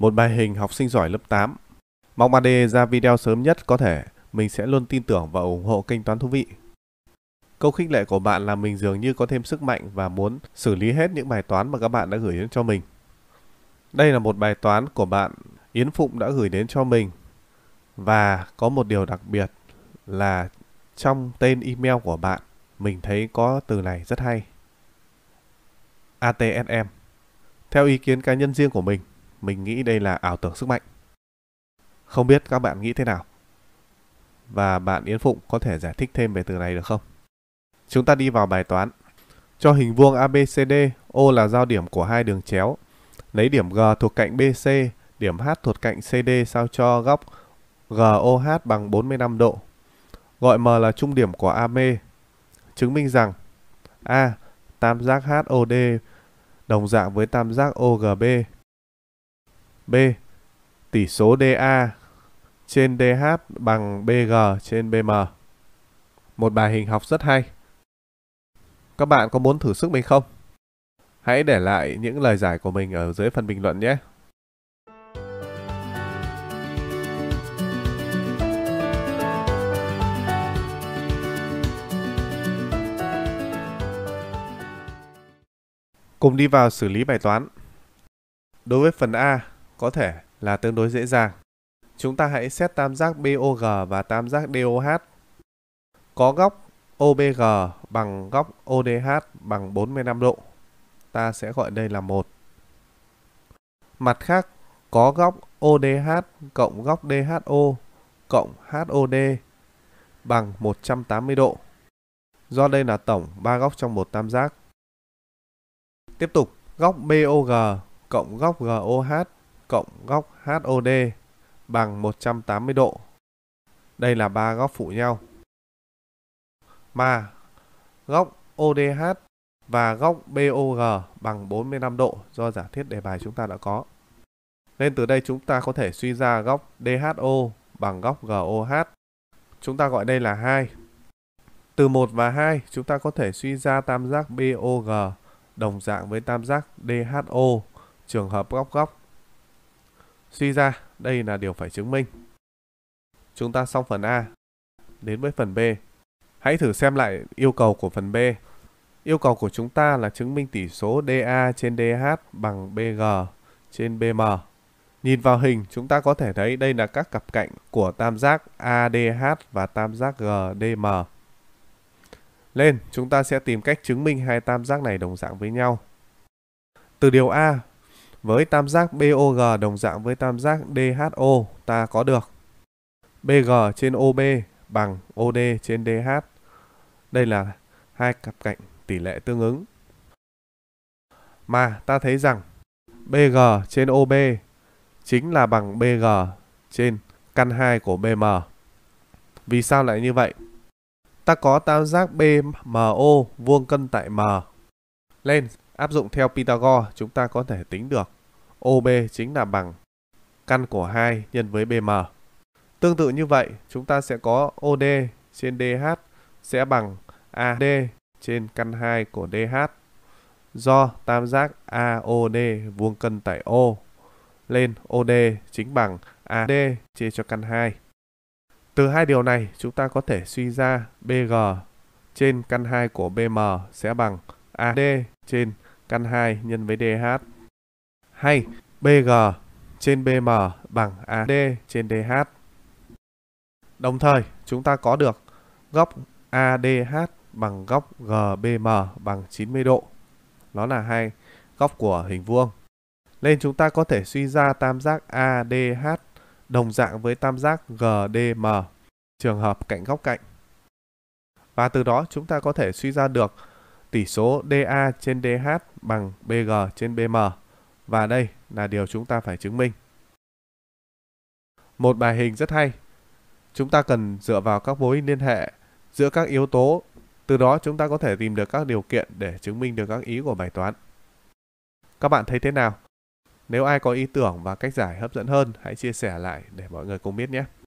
Một bài hình học sinh giỏi lớp 8. Mong 3D ra video sớm nhất có thể, mình sẽ luôn tin tưởng và ủng hộ kênh Toán Thú Vị. Câu khích lệ của bạn là mình dường như có thêm sức mạnh và muốn xử lý hết những bài toán mà các bạn đã gửi đến cho mình. Đây là một bài toán của bạn Yến Phụng đã gửi đến cho mình. Và có một điều đặc biệt là trong tên email của bạn, mình thấy có từ này rất hay. ATSM. Theo ý kiến cá nhân riêng của mình, mình nghĩ đây là ảo tưởng sức mạnh không biết các bạn nghĩ thế nào và bạn yến phụng có thể giải thích thêm về từ này được không chúng ta đi vào bài toán cho hình vuông abcd o là giao điểm của hai đường chéo lấy điểm g thuộc cạnh bc điểm h thuộc cạnh cd sao cho góc goh bằng 45 độ gọi m là trung điểm của ab chứng minh rằng a tam giác HOD đồng dạng với tam giác OGB B. Tỷ số DA trên DH bằng BG trên BM. Một bài hình học rất hay. Các bạn có muốn thử sức mình không? Hãy để lại những lời giải của mình ở dưới phần bình luận nhé. Cùng đi vào xử lý bài toán. Đối với phần A, có thể là tương đối dễ dàng. Chúng ta hãy xét tam giác BOG và tam giác DOH. Có góc OBG bằng góc ODH bằng 45 độ. Ta sẽ gọi đây là 1. Mặt khác, có góc ODH cộng góc DHO cộng HOD bằng 180 độ. Do đây là tổng 3 góc trong một tam giác. Tiếp tục, góc BOG cộng góc GOH cộng góc HOD bằng 180 độ. Đây là ba góc phụ nhau. Mà góc ODH và góc BOG bằng 45 độ do giả thiết đề bài chúng ta đã có. Nên từ đây chúng ta có thể suy ra góc DHO bằng góc GOH. Chúng ta gọi đây là 2. Từ 1 và 2, chúng ta có thể suy ra tam giác BOG đồng dạng với tam giác DHO, trường hợp góc góc Suy ra, đây là điều phải chứng minh. Chúng ta xong phần A, đến với phần B. Hãy thử xem lại yêu cầu của phần B. Yêu cầu của chúng ta là chứng minh tỷ số DA trên DH bằng BG trên BM. Nhìn vào hình, chúng ta có thể thấy đây là các cặp cạnh của tam giác ADH và tam giác GDM. Lên, chúng ta sẽ tìm cách chứng minh hai tam giác này đồng dạng với nhau. Từ điều A, với tam giác BOG đồng dạng với tam giác DHO ta có được BG trên OB bằng OD trên DH. Đây là hai cặp cạnh tỷ lệ tương ứng. Mà ta thấy rằng BG trên OB chính là bằng BG trên căn 2 của BM. Vì sao lại như vậy? Ta có tam giác BMO vuông cân tại M. Lên, Áp dụng theo Pythagore, chúng ta có thể tính được OB chính là bằng căn của 2 nhân với BM. Tương tự như vậy, chúng ta sẽ có OD trên DH sẽ bằng AD trên căn 2 của DH do tam giác AOD vuông cân tại O lên OD chính bằng AD chia cho căn 2. Từ hai điều này, chúng ta có thể suy ra BG trên căn 2 của BM sẽ bằng AD trên căn 2 nhân với DH. Hay BG trên BM bằng AD trên DH. Đồng thời, chúng ta có được góc ADH bằng góc GBM bằng 90 độ. nó là hai góc của hình vuông. Nên chúng ta có thể suy ra tam giác ADH đồng dạng với tam giác GDM, trường hợp cạnh góc cạnh. Và từ đó chúng ta có thể suy ra được tỷ số DA trên DH bằng BG trên BM. Và đây là điều chúng ta phải chứng minh. Một bài hình rất hay. Chúng ta cần dựa vào các mối liên hệ giữa các yếu tố, từ đó chúng ta có thể tìm được các điều kiện để chứng minh được các ý của bài toán. Các bạn thấy thế nào? Nếu ai có ý tưởng và cách giải hấp dẫn hơn, hãy chia sẻ lại để mọi người cùng biết nhé.